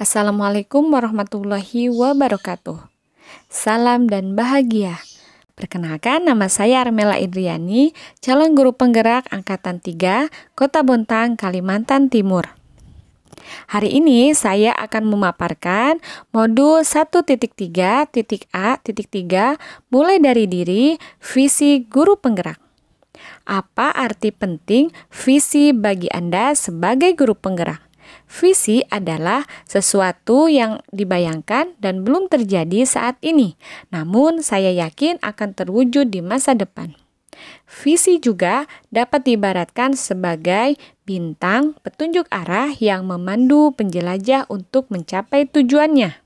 Assalamualaikum warahmatullahi wabarakatuh. Salam dan bahagia. Perkenalkan, nama saya Armela Idriani, calon guru penggerak Angkatan 3, Kota Bontang, Kalimantan Timur. Hari ini saya akan memaparkan modul 1.3.a.3 mulai dari diri, visi guru penggerak. Apa arti penting visi bagi Anda sebagai guru penggerak? Visi adalah sesuatu yang dibayangkan dan belum terjadi saat ini, namun saya yakin akan terwujud di masa depan. Visi juga dapat diibaratkan sebagai bintang petunjuk arah yang memandu penjelajah untuk mencapai tujuannya.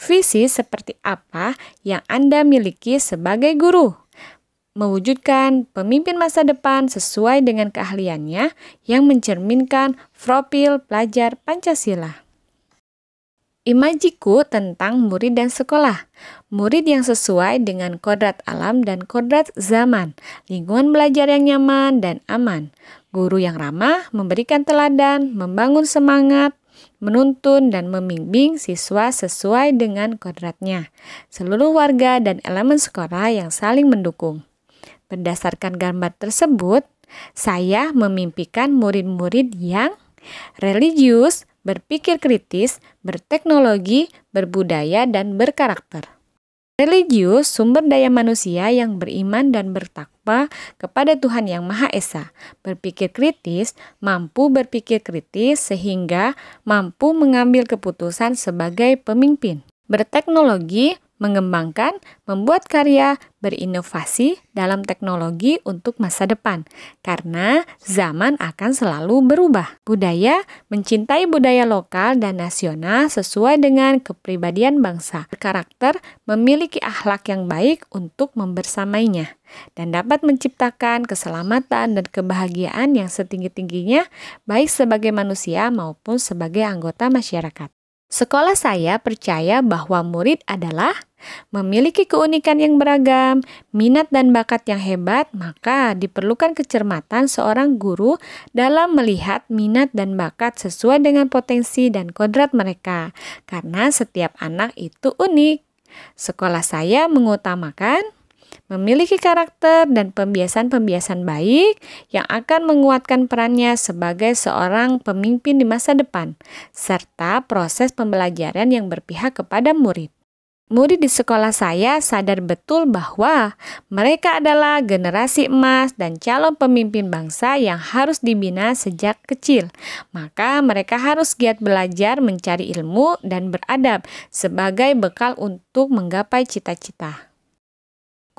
Visi seperti apa yang Anda miliki sebagai guru? mewujudkan pemimpin masa depan sesuai dengan keahliannya yang mencerminkan profil pelajar Pancasila. Imajiku tentang murid dan sekolah. Murid yang sesuai dengan kodrat alam dan kodrat zaman, lingkungan belajar yang nyaman dan aman. Guru yang ramah, memberikan teladan, membangun semangat, menuntun dan membimbing siswa sesuai dengan kodratnya. Seluruh warga dan elemen sekolah yang saling mendukung. Berdasarkan gambar tersebut, saya memimpikan murid-murid yang religius, berpikir kritis, berteknologi, berbudaya, dan berkarakter. Religius, sumber daya manusia yang beriman dan bertakwa kepada Tuhan Yang Maha Esa, berpikir kritis, mampu berpikir kritis sehingga mampu mengambil keputusan sebagai pemimpin. Berteknologi, mengembangkan, membuat karya, berinovasi dalam teknologi untuk masa depan, karena zaman akan selalu berubah. Budaya mencintai budaya lokal dan nasional sesuai dengan kepribadian bangsa, karakter memiliki akhlak yang baik untuk membersamainya, dan dapat menciptakan keselamatan dan kebahagiaan yang setinggi-tingginya, baik sebagai manusia maupun sebagai anggota masyarakat. Sekolah saya percaya bahwa murid adalah memiliki keunikan yang beragam, minat dan bakat yang hebat, maka diperlukan kecermatan seorang guru dalam melihat minat dan bakat sesuai dengan potensi dan kodrat mereka, karena setiap anak itu unik. Sekolah saya mengutamakan memiliki karakter dan pembiasan-pembiasan baik yang akan menguatkan perannya sebagai seorang pemimpin di masa depan, serta proses pembelajaran yang berpihak kepada murid. Murid di sekolah saya sadar betul bahwa mereka adalah generasi emas dan calon pemimpin bangsa yang harus dibina sejak kecil. Maka, mereka harus giat belajar, mencari ilmu, dan beradab sebagai bekal untuk menggapai cita-cita.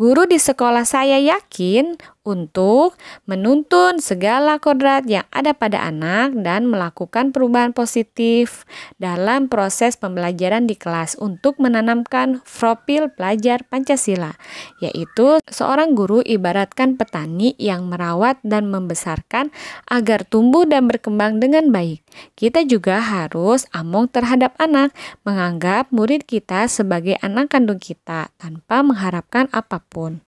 Guru di sekolah saya yakin untuk menuntun segala kodrat yang ada pada anak dan melakukan perubahan positif dalam proses pembelajaran di kelas untuk menanamkan profil pelajar Pancasila, yaitu seorang guru ibaratkan petani yang merawat dan membesarkan agar tumbuh dan berkembang dengan baik. Kita juga harus among terhadap anak, menganggap murid kita sebagai anak kandung kita tanpa mengharapkan apapun.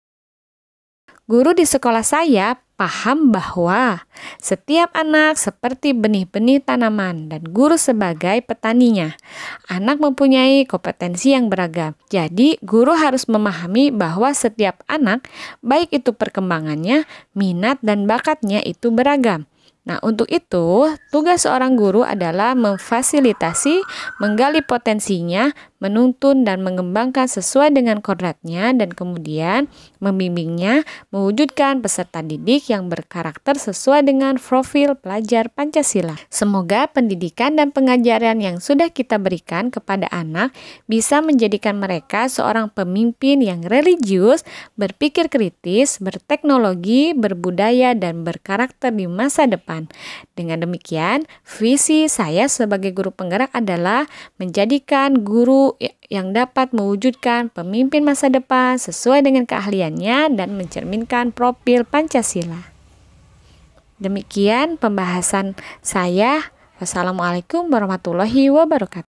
Guru di sekolah saya paham bahwa setiap anak seperti benih-benih tanaman dan guru sebagai petaninya. Anak mempunyai kompetensi yang beragam. Jadi, guru harus memahami bahwa setiap anak, baik itu perkembangannya, minat dan bakatnya itu beragam. Nah, untuk itu, tugas seorang guru adalah memfasilitasi, menggali potensinya, menuntun dan mengembangkan sesuai dengan kodratnya dan kemudian membimbingnya mewujudkan peserta didik yang berkarakter sesuai dengan profil pelajar Pancasila. Semoga pendidikan dan pengajaran yang sudah kita berikan kepada anak bisa menjadikan mereka seorang pemimpin yang religius, berpikir kritis, berteknologi, berbudaya dan berkarakter di masa depan depan. Dengan demikian, visi saya sebagai guru penggerak adalah menjadikan guru ya, yang dapat mewujudkan pemimpin masa depan sesuai dengan keahliannya dan mencerminkan profil Pancasila. Demikian pembahasan saya. Wassalamualaikum warahmatullahi wabarakatuh.